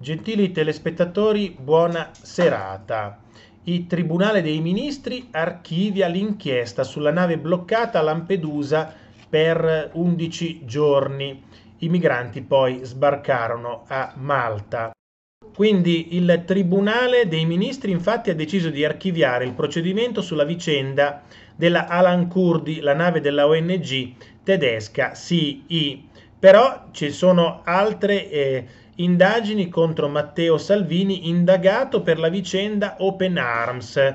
Gentili telespettatori, buona serata. Il Tribunale dei Ministri archivia l'inchiesta sulla nave bloccata a Lampedusa per 11 giorni. I migranti poi sbarcarono a Malta. Quindi il Tribunale dei Ministri infatti ha deciso di archiviare il procedimento sulla vicenda della Alan Kurdi, la nave della ONG tedesca CI. Però ci sono altre eh, indagini contro Matteo Salvini indagato per la vicenda Open Arms.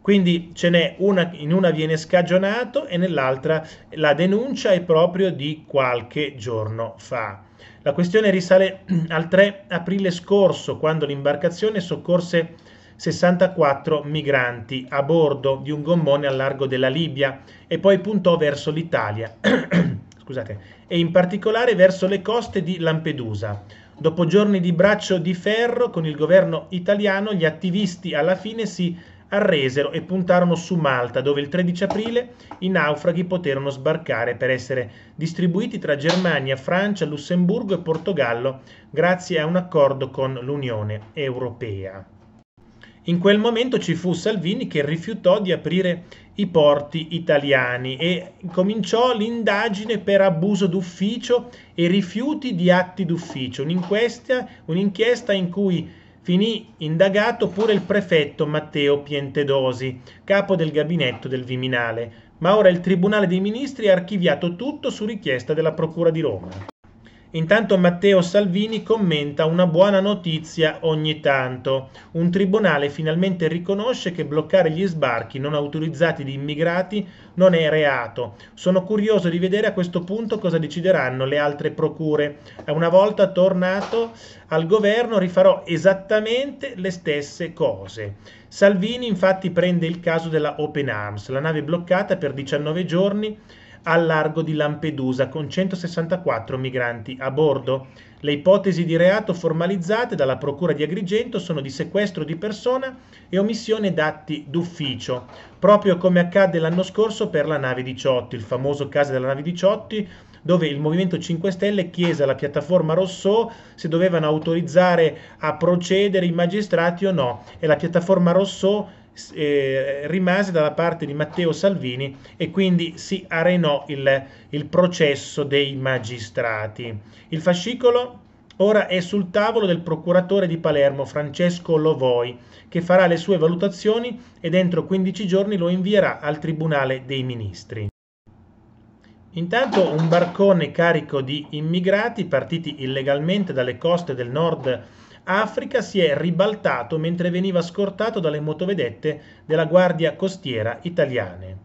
Quindi ce n'è una, in una viene scagionato e nell'altra la denuncia è proprio di qualche giorno fa. La questione risale al 3 aprile scorso, quando l'imbarcazione soccorse 64 migranti a bordo di un gommone al largo della Libia e poi puntò verso l'Italia, scusate, e in particolare verso le coste di Lampedusa Dopo giorni di braccio di ferro con il governo italiano, gli attivisti alla fine si arresero e puntarono su Malta, dove il 13 aprile i naufraghi poterono sbarcare per essere distribuiti tra Germania, Francia, Lussemburgo e Portogallo grazie a un accordo con l'Unione Europea. In quel momento ci fu Salvini che rifiutò di aprire i porti italiani e cominciò l'indagine per abuso d'ufficio e rifiuti di atti d'ufficio, un'inchiesta, un'inchiesta in cui finì indagato pure il prefetto Matteo Pientedosi, capo del gabinetto del Viminale. Ma ora il Tribunale dei Ministri ha archiviato tutto su richiesta della Procura di Roma. Intanto Matteo Salvini commenta una buona notizia ogni tanto. Un tribunale finalmente riconosce che bloccare gli sbarchi non autorizzati di immigrati non è reato. Sono curioso di vedere a questo punto cosa decideranno le altre procure. Una volta tornato al governo rifarò esattamente le stesse cose. Salvini infatti prende il caso della Open Arms, la nave bloccata per 19 giorni al largo di Lampedusa con 164 migranti a bordo. Le ipotesi di reato formalizzate dalla Procura di Agrigento sono di sequestro di persona e omissione d'atti d'ufficio, proprio come accadde l'anno scorso per la nave 18, il famoso caso della nave 18 dove il Movimento 5 Stelle chiese alla piattaforma Rousseau se dovevano autorizzare a procedere i magistrati o no e la piattaforma Rousseau eh, rimase dalla parte di Matteo Salvini e quindi si arenò il, il processo dei magistrati. Il fascicolo ora è sul tavolo del procuratore di Palermo Francesco Lovoi, che farà le sue valutazioni e entro 15 giorni lo invierà al Tribunale dei Ministri. Intanto un barcone carico di immigrati partiti illegalmente dalle coste del nord Africa si è ribaltato mentre veniva scortato dalle motovedette della Guardia Costiera italiane.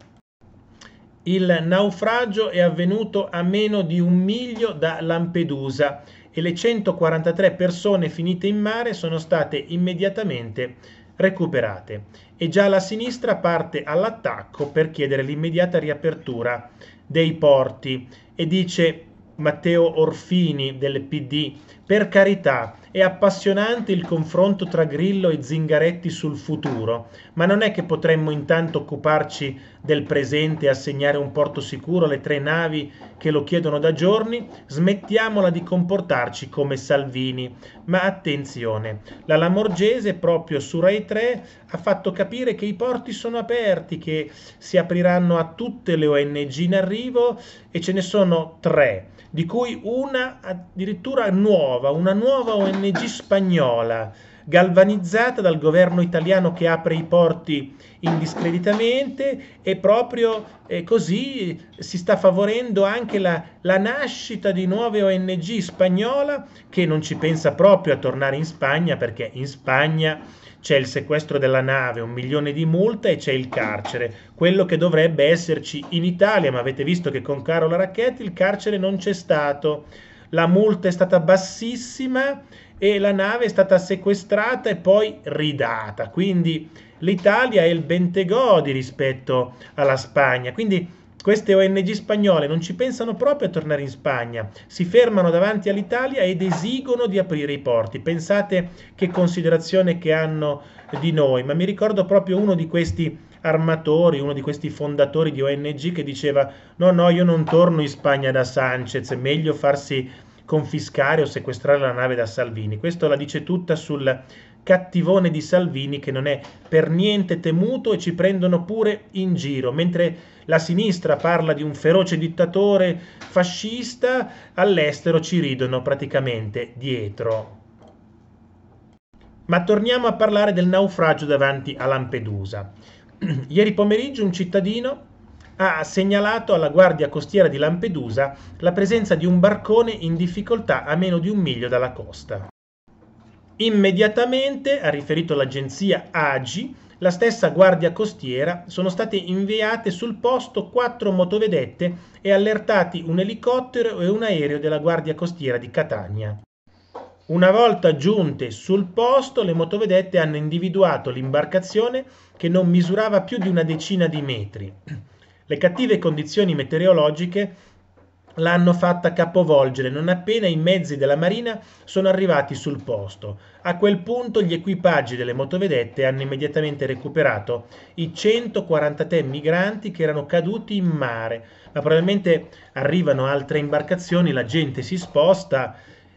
Il naufragio è avvenuto a meno di un miglio da Lampedusa e le 143 persone finite in mare sono state immediatamente recuperate e già la sinistra parte all'attacco per chiedere l'immediata riapertura dei porti e dice Matteo Orfini del PD per carità, è appassionante il confronto tra Grillo e Zingaretti sul futuro, ma non è che potremmo intanto occuparci del presente e assegnare un porto sicuro alle tre navi che lo chiedono da giorni? Smettiamola di comportarci come Salvini. Ma attenzione, la Lamorgese proprio su Rai 3 ha fatto capire che i porti sono aperti, che si apriranno a tutte le ONG in arrivo e ce ne sono tre, di cui una addirittura nuova Nuova, una nuova ONG spagnola galvanizzata dal governo italiano che apre i porti indiscreditamente e proprio eh, così eh, si sta favorendo anche la, la, nascita di nuove ONG spagnola che non ci pensa proprio a tornare in Spagna perché in Spagna c'è il sequestro della nave, un milione di multa e c'è il carcere, quello che dovrebbe esserci in Italia, ma avete visto che con Carola Racchetti il carcere non c'è stato la multa è stata bassissima e la nave è stata sequestrata e poi ridata. Quindi l'Italia è il Bentegodi rispetto alla Spagna. Quindi queste ONG spagnole non ci pensano proprio a tornare in Spagna, si fermano davanti all'Italia ed esigono di aprire i porti. Pensate che considerazione che hanno di noi, ma mi ricordo proprio uno di questi armatori, uno di questi fondatori di ONG che diceva no, no, io non torno in Spagna da Sanchez, è meglio farsi confiscare o sequestrare la nave da Salvini. Questo la dice tutta sul cattivone di Salvini che non è per niente temuto e ci prendono pure in giro, mentre la sinistra parla di un feroce dittatore fascista, all'estero ci ridono praticamente dietro. Ma torniamo a parlare del naufragio davanti a Lampedusa. Ieri pomeriggio un cittadino ha segnalato alla guardia costiera di Lampedusa la presenza di un barcone in difficoltà a meno di un miglio dalla costa. Immediatamente, ha riferito l'agenzia AGI, la stessa guardia costiera, sono state inviate sul posto quattro motovedette e allertati un elicottero e un aereo della guardia costiera di Catania. Una volta giunte sul posto, le motovedette hanno individuato l'imbarcazione che non misurava più di una decina di metri. Le cattive condizioni meteorologiche l'hanno fatta capovolgere non appena i mezzi della marina sono arrivati sul posto. A quel punto gli equipaggi delle motovedette hanno immediatamente recuperato i 143 migranti che erano caduti in mare, ma probabilmente arrivano altre imbarcazioni, la gente si sposta,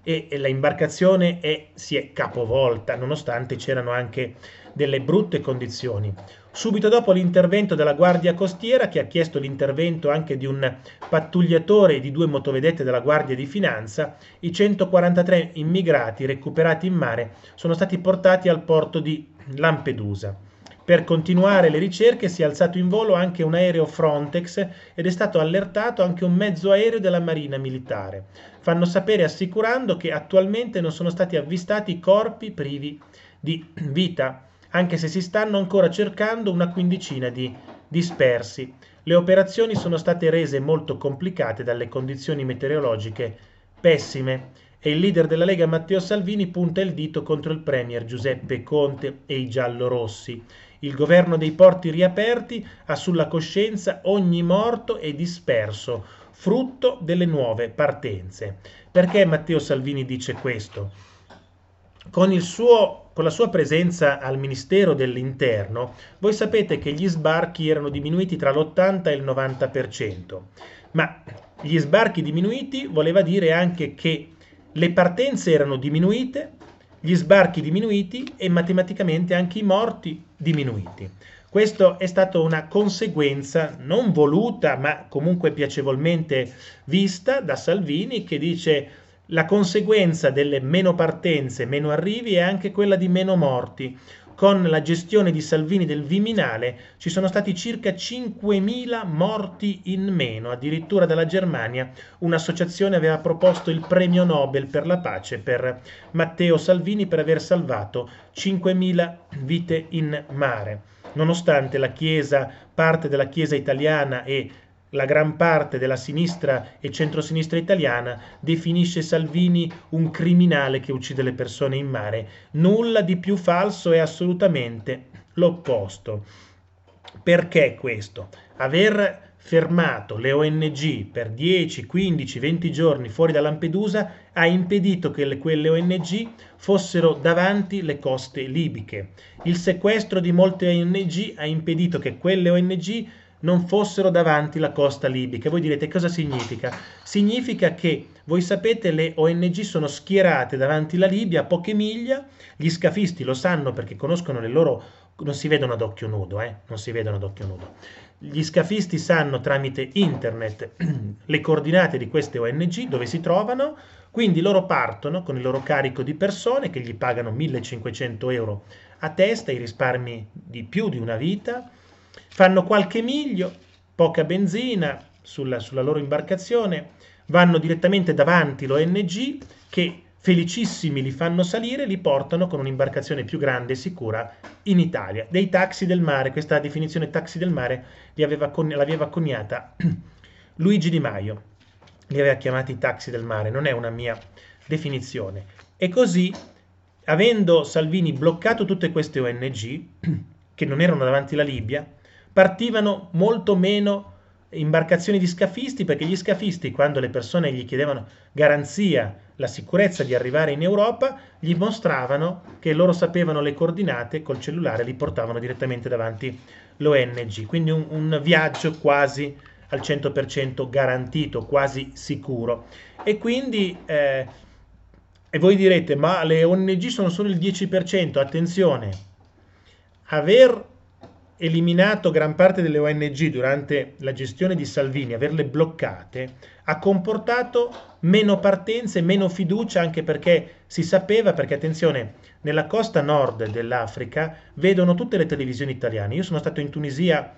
e, e la imbarcazione è, si è capovolta nonostante c'erano anche delle brutte condizioni. Subito dopo l'intervento della Guardia Costiera, che ha chiesto l'intervento anche di un pattugliatore e di due motovedette della Guardia di Finanza, i 143 immigrati recuperati in mare sono stati portati al porto di Lampedusa. Per continuare le ricerche si è alzato in volo anche un aereo Frontex ed è stato allertato anche un mezzo aereo della Marina Militare. Fanno sapere assicurando che attualmente non sono stati avvistati corpi privi di vita, anche se si stanno ancora cercando una quindicina di dispersi. Le operazioni sono state rese molto complicate dalle condizioni meteorologiche pessime e il leader della Lega Matteo Salvini punta il dito contro il premier Giuseppe Conte e i giallorossi il governo dei porti riaperti ha sulla coscienza ogni morto e disperso, frutto delle nuove partenze. Perché Matteo Salvini dice questo? Con, suo, con la sua presenza al Ministero dell'Interno, voi sapete che gli sbarchi erano diminuiti tra l'80 e il 90%, ma gli sbarchi diminuiti voleva dire anche che le partenze erano diminuite, gli sbarchi diminuiti e matematicamente anche i morti diminuiti. Questo è stata una conseguenza non voluta, ma comunque piacevolmente vista da Salvini, che dice la conseguenza delle meno partenze, meno arrivi è anche quella di meno morti con la gestione di Salvini del Viminale ci sono stati circa 5.000 morti in meno, addirittura dalla Germania un'associazione aveva proposto il premio Nobel per la pace per Matteo Salvini per aver salvato 5.000 vite in mare. Nonostante la Chiesa, parte della Chiesa italiana e la gran parte della sinistra e centrosinistra italiana definisce Salvini un criminale che uccide le persone in mare. Nulla di più falso è assolutamente l'opposto. Perché questo? Aver fermato le ONG per 10, 15, 20 giorni fuori da Lampedusa ha impedito che le, quelle ONG fossero davanti le coste libiche. Il sequestro di molte ONG ha impedito che quelle ONG non fossero davanti la costa libica. Voi direte cosa significa? Significa che, voi sapete, le ONG sono schierate davanti la Libia a poche miglia, gli scafisti lo sanno perché conoscono le loro... non si vedono ad occhio nudo, eh? non si vedono ad occhio nudo. Gli scafisti sanno tramite internet le coordinate di queste ONG, dove si trovano, quindi loro partono con il loro carico di persone che gli pagano 1500 euro a testa, i risparmi di più di una vita, Fanno qualche miglio, poca benzina sulla, sulla loro imbarcazione, vanno direttamente davanti l'ONG che felicissimi li fanno salire, e li portano con un'imbarcazione più grande e sicura in Italia. Dei taxi del mare, questa definizione taxi del mare aveva l'aveva coniata Luigi Di Maio, li aveva chiamati taxi del mare, non è una mia definizione. E così, avendo Salvini bloccato tutte queste ONG, che non erano davanti alla Libia, partivano molto meno imbarcazioni di scafisti perché gli scafisti quando le persone gli chiedevano garanzia, la sicurezza di arrivare in Europa, gli mostravano che loro sapevano le coordinate col cellulare, li portavano direttamente davanti l'ONG, quindi un, un viaggio quasi al 100% garantito, quasi sicuro. E quindi eh, e voi direte, ma le ONG sono solo il 10%, attenzione, aver eliminato gran parte delle ONG durante la gestione di Salvini, averle bloccate, ha comportato meno partenze, meno fiducia, anche perché si sapeva, perché attenzione, nella costa nord dell'Africa vedono tutte le televisioni italiane. Io sono stato in Tunisia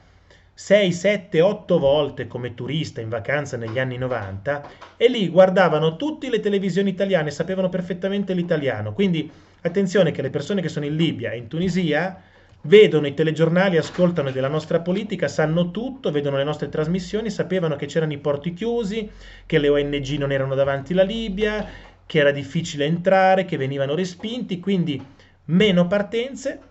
6, 7, 8 volte come turista in vacanza negli anni 90 e lì guardavano tutte le televisioni italiane, sapevano perfettamente l'italiano. Quindi attenzione che le persone che sono in Libia e in Tunisia vedono i telegiornali, ascoltano della nostra politica, sanno tutto, vedono le nostre trasmissioni, sapevano che c'erano i porti chiusi, che le ONG non erano davanti la Libia, che era difficile entrare, che venivano respinti, quindi meno partenze,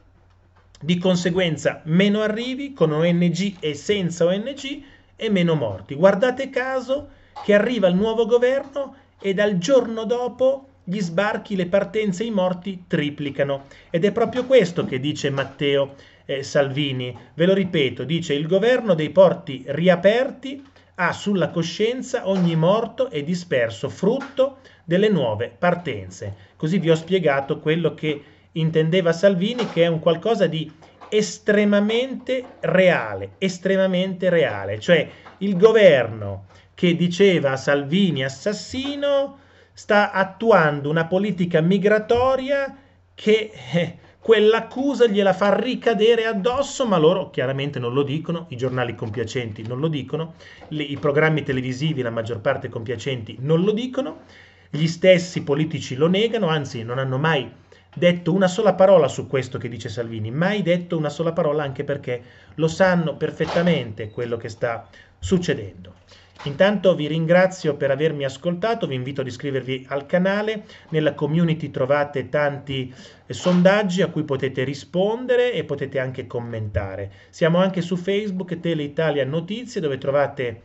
di conseguenza meno arrivi con ONG e senza ONG e meno morti. Guardate caso che arriva il nuovo governo e dal giorno dopo gli sbarchi, le partenze, i morti triplicano. Ed è proprio questo che dice Matteo eh, Salvini. Ve lo ripeto, dice il governo dei porti riaperti ha sulla coscienza ogni morto e disperso frutto delle nuove partenze. Così vi ho spiegato quello che intendeva Salvini, che è un qualcosa di estremamente reale, estremamente reale, cioè il governo che diceva a Salvini assassino, sta attuando una politica migratoria che eh, quell'accusa gliela fa ricadere addosso, ma loro chiaramente non lo dicono, i giornali compiacenti non lo dicono, le, i programmi televisivi, la maggior parte compiacenti, non lo dicono, gli stessi politici lo negano, anzi non hanno mai detto una sola parola su questo che dice Salvini, mai detto una sola parola anche perché lo sanno perfettamente quello che sta succedendo. Intanto vi ringrazio per avermi ascoltato, vi invito ad iscrivervi al canale, nella community trovate tanti eh, sondaggi a cui potete rispondere e potete anche commentare. Siamo anche su Facebook Tele Italia Notizie dove trovate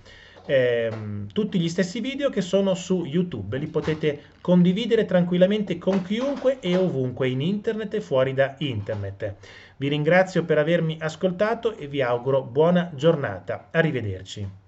ehm, tutti gli stessi video che sono su YouTube, li potete condividere tranquillamente con chiunque e ovunque in internet e fuori da internet. Vi ringrazio per avermi ascoltato e vi auguro buona giornata. Arrivederci.